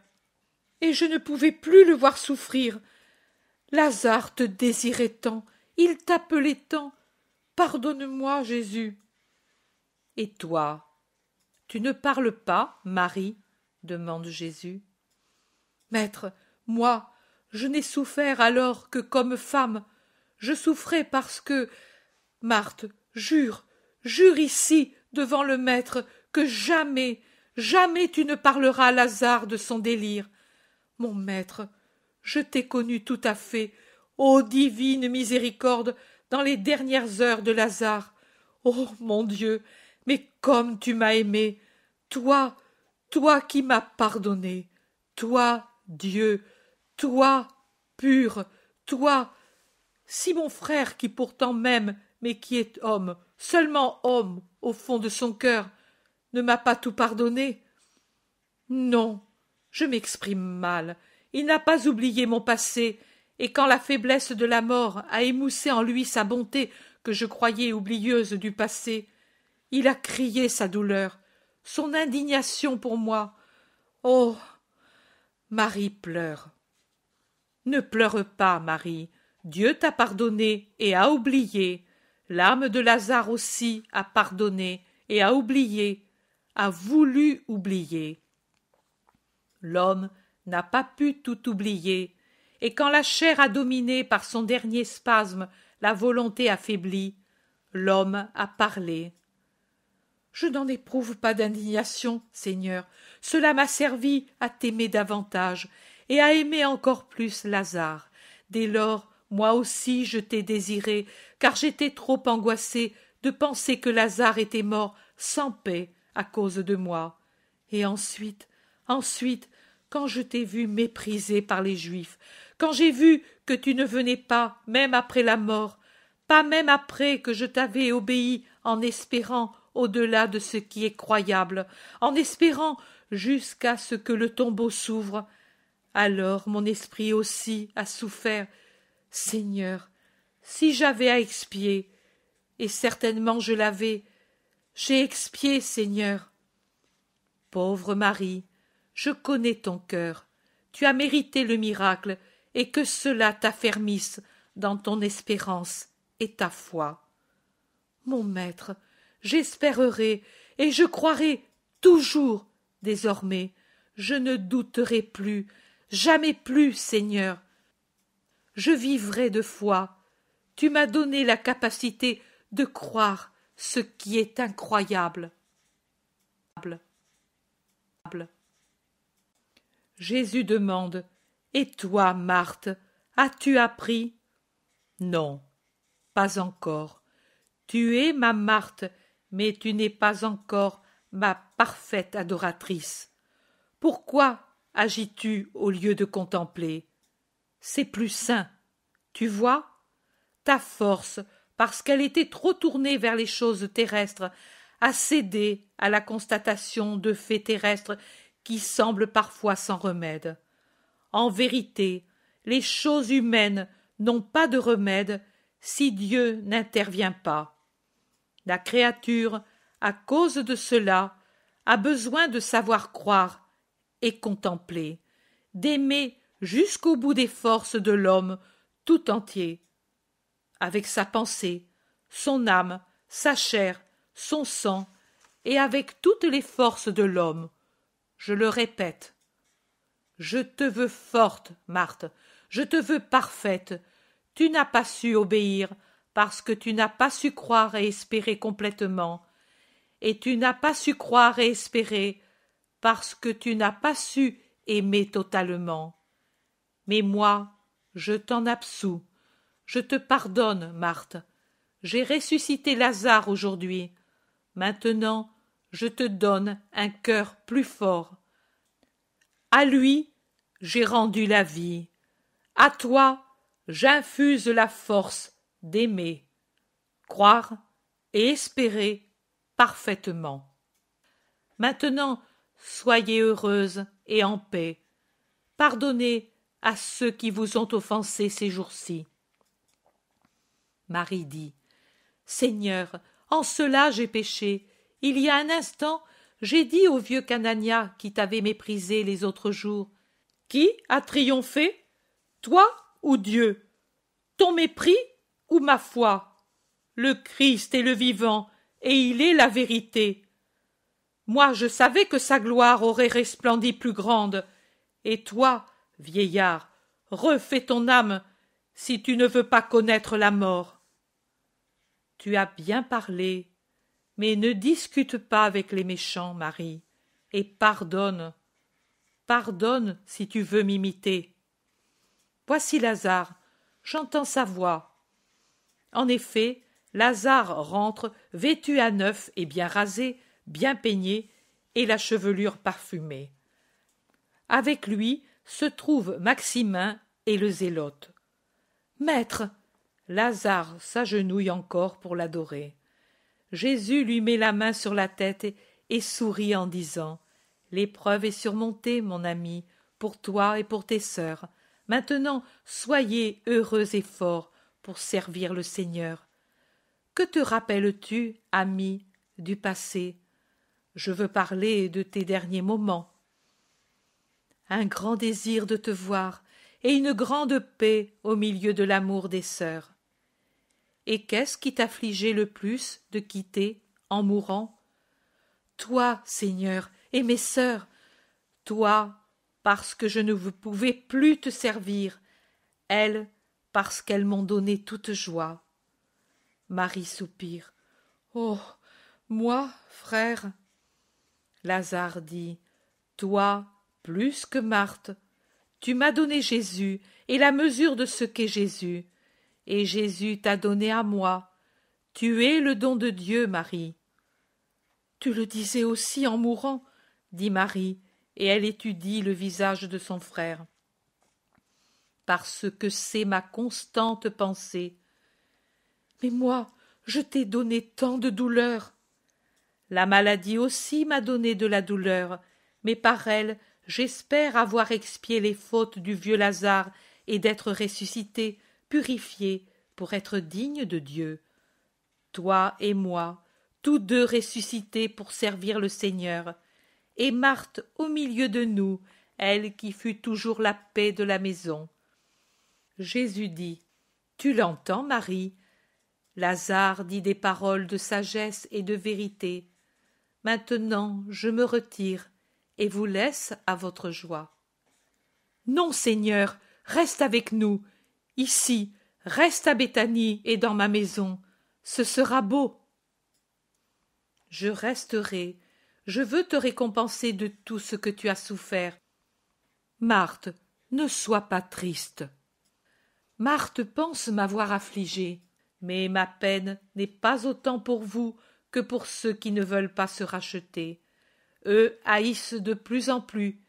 Et je ne pouvais plus le voir souffrir. Lazare te désirait tant, il t'appelait tant. Pardonne-moi, Jésus. Et toi Tu ne parles pas, Marie demande Jésus. Maître, moi, je n'ai souffert alors que comme femme. Je souffrais parce que. Marthe, jure, jure ici, devant le maître, que jamais, jamais tu ne parleras à Lazare de son délire. Mon maître, je t'ai connu tout à fait, Ô divine miséricorde, dans les dernières heures de Lazare. Ô mon Dieu, mais comme tu m'as aimé, toi, toi qui m'as pardonné, toi, Dieu, toi, pur, toi, si mon frère qui pourtant m'aime, mais qui est homme, seulement homme, au fond de son cœur, ne m'a pas tout pardonné. Non, je m'exprime mal. Il n'a pas oublié mon passé, et quand la faiblesse de la mort a émoussé en lui sa bonté que je croyais oublieuse du passé, il a crié sa douleur, son indignation pour moi. Oh. Marie pleure. Ne pleure pas, Marie. Dieu t'a pardonné et a oublié. L'âme de Lazare aussi a pardonné et a oublié, a voulu oublier. L'homme n'a pas pu tout oublier, et quand la chair a dominé par son dernier spasme la volonté affaiblie, l'homme a parlé. Je n'en éprouve pas d'indignation, Seigneur. Cela m'a servi à t'aimer davantage et à aimer encore plus Lazare. Dès lors, moi aussi je t'ai désiré, car j'étais trop angoissé de penser que Lazare était mort sans paix à cause de moi. Et ensuite, ensuite, quand je t'ai vu méprisé par les Juifs, quand j'ai vu que tu ne venais pas, même après la mort, pas même après que je t'avais obéi en espérant au-delà de ce qui est croyable, en espérant jusqu'à ce que le tombeau s'ouvre. Alors mon esprit aussi a souffert. Seigneur, si j'avais à expier, et certainement je l'avais, j'ai expié, Seigneur. Pauvre Marie, je connais ton cœur. Tu as mérité le miracle, et que cela t'affermisse dans ton espérance et ta foi. Mon maître, j'espérerai et je croirai toujours désormais. Je ne douterai plus, jamais plus, Seigneur. Je vivrai de foi. Tu m'as donné la capacité de croire ce qui est incroyable. Jésus demande et toi, Marthe, as-tu appris Non, pas encore. Tu es ma Marthe, mais tu n'es pas encore ma parfaite adoratrice. Pourquoi agis-tu au lieu de contempler C'est plus sain. Tu vois Ta force, parce qu'elle était trop tournée vers les choses terrestres, a cédé à la constatation de faits terrestres qui semblent parfois sans remède. En vérité, les choses humaines n'ont pas de remède si Dieu n'intervient pas. La créature, à cause de cela, a besoin de savoir croire et contempler, d'aimer jusqu'au bout des forces de l'homme tout entier, avec sa pensée, son âme, sa chair, son sang, et avec toutes les forces de l'homme. Je le répète, je te veux forte, Marthe, je te veux parfaite. Tu n'as pas su obéir, parce que tu n'as pas su croire et espérer complètement. Et tu n'as pas su croire et espérer, parce que tu n'as pas su aimer totalement. Mais moi, je t'en absous. Je te pardonne, Marthe. J'ai ressuscité Lazare aujourd'hui. Maintenant, je te donne un cœur plus fort, à lui, j'ai rendu la vie. À toi, j'infuse la force d'aimer, croire et espérer parfaitement. Maintenant, soyez heureuse et en paix. Pardonnez à ceux qui vous ont offensés ces jours-ci. Marie dit Seigneur, en cela j'ai péché. Il y a un instant, j'ai dit au vieux Canania qui t'avait méprisé les autres jours. Qui a triomphé Toi ou Dieu Ton mépris ou ma foi Le Christ est le vivant, et il est la vérité. Moi je savais que sa gloire aurait resplendi plus grande. Et toi, vieillard, refais ton âme, si tu ne veux pas connaître la mort. Tu as bien parlé, mais ne discute pas avec les méchants, Marie, et pardonne. Pardonne si tu veux m'imiter. Voici Lazare. J'entends sa voix. En effet, Lazare rentre, vêtu à neuf et bien rasé, bien peigné, et la chevelure parfumée. Avec lui se trouvent Maximin et le zélote. Maître. Lazare s'agenouille encore pour l'adorer. Jésus lui met la main sur la tête et, sourit en disant L'épreuve est surmontée, mon ami, pour toi et pour tes sœurs. Maintenant, soyez heureux et forts pour servir le Seigneur. Que te rappelles-tu, ami, du passé Je veux parler de tes derniers moments. Un grand désir de te voir et une grande paix au milieu de l'amour des sœurs. Et qu'est-ce qui t'affligeait le plus de quitter, en mourant Toi, Seigneur, et mes sœurs, toi, parce que je ne vous pouvais plus te servir, elles, parce qu'elles m'ont donné toute joie. Marie soupire. Oh. Moi, frère. Lazare dit. Toi, plus que Marthe, tu m'as donné Jésus et la mesure de ce qu'est Jésus et Jésus t'a donné à moi. Tu es le don de Dieu, Marie. Tu le disais aussi en mourant, dit Marie, et elle étudie le visage de son frère. Parce que c'est ma constante pensée. Mais moi, je t'ai donné tant de douleur. La maladie aussi m'a donné de la douleur, mais par elle, j'espère avoir expié les fautes du vieux Lazare et d'être ressuscité purifiés pour être dignes de Dieu. Toi et moi, tous deux ressuscités pour servir le Seigneur, et Marthe au milieu de nous, elle qui fut toujours la paix de la maison. Jésus dit Tu l'entends, Marie Lazare dit des paroles de sagesse et de vérité. Maintenant, je me retire et vous laisse à votre joie. Non, Seigneur, reste avec nous, Ici, reste à Béthanie et dans ma maison. Ce sera beau. Je resterai. Je veux te récompenser de tout ce que tu as souffert. Marthe, ne sois pas triste. Marthe pense m'avoir affligée, mais ma peine n'est pas autant pour vous que pour ceux qui ne veulent pas se racheter. Eux haïssent de plus en plus,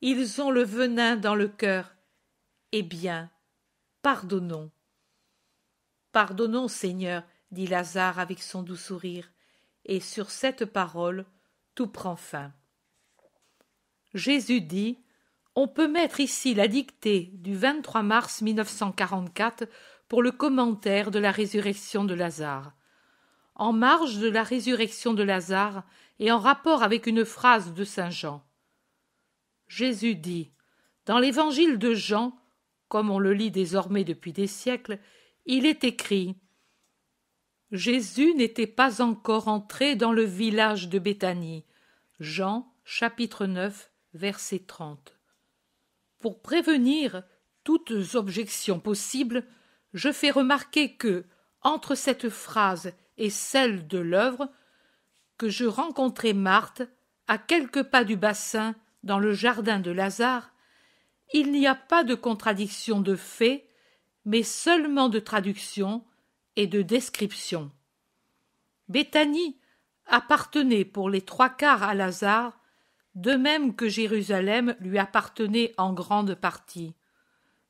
ils ont le venin dans le cœur. Eh bien, Pardonnons. Pardonnons, Seigneur, dit Lazare avec son doux sourire, et sur cette parole tout prend fin. Jésus dit On peut mettre ici la dictée du 23 mars 1944 pour le commentaire de la résurrection de Lazare. En marge de la résurrection de Lazare et en rapport avec une phrase de saint Jean. Jésus dit Dans l'évangile de Jean, comme on le lit désormais depuis des siècles, il est écrit Jésus n'était pas encore entré dans le village de Béthanie. Jean chapitre 9 verset 30. Pour prévenir toutes objections possibles, je fais remarquer que, entre cette phrase et celle de l'œuvre, que je rencontrai Marthe à quelques pas du bassin dans le jardin de Lazare, il n'y a pas de contradiction de fait mais seulement de traduction et de description. Béthanie appartenait pour les trois quarts à Lazare, de même que Jérusalem lui appartenait en grande partie.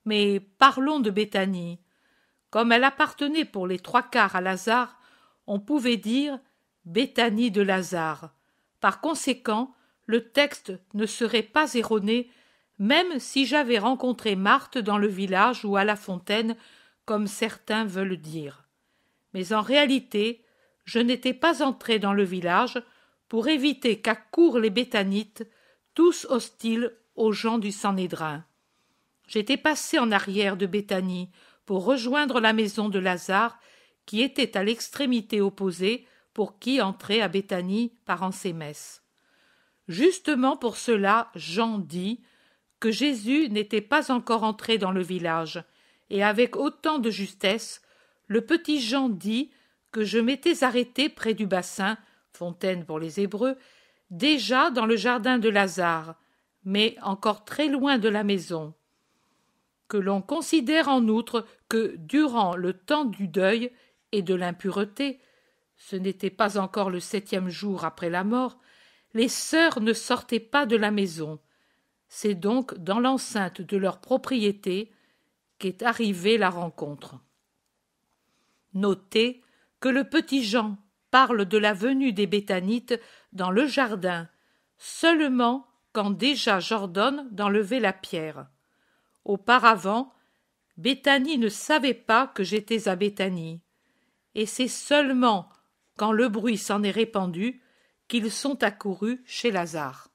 Mais parlons de Béthanie. Comme elle appartenait pour les trois quarts à Lazare, on pouvait dire Béthanie de Lazare. Par conséquent, le texte ne serait pas erroné même si j'avais rencontré Marthe dans le village ou à la fontaine, comme certains veulent dire. Mais en réalité, je n'étais pas entré dans le village pour éviter qu'accourent les bétanites, tous hostiles aux gens du Sanhédrin. J'étais passé en arrière de Béthanie pour rejoindre la maison de Lazare qui était à l'extrémité opposée pour qui entrer à Béthanie par Ansémès. Justement pour cela, Jean dit que Jésus n'était pas encore entré dans le village, et avec autant de justesse, le petit Jean dit que je m'étais arrêté près du bassin, fontaine pour les Hébreux, déjà dans le jardin de Lazare, mais encore très loin de la maison. Que l'on considère en outre que, durant le temps du deuil et de l'impureté, ce n'était pas encore le septième jour après la mort, les sœurs ne sortaient pas de la maison, c'est donc dans l'enceinte de leur propriété qu'est arrivée la rencontre. Notez que le petit Jean parle de la venue des Béthanites dans le jardin seulement quand déjà j'ordonne d'enlever la pierre. Auparavant, Béthanie ne savait pas que j'étais à Béthanie, et c'est seulement quand le bruit s'en est répandu qu'ils sont accourus chez Lazare.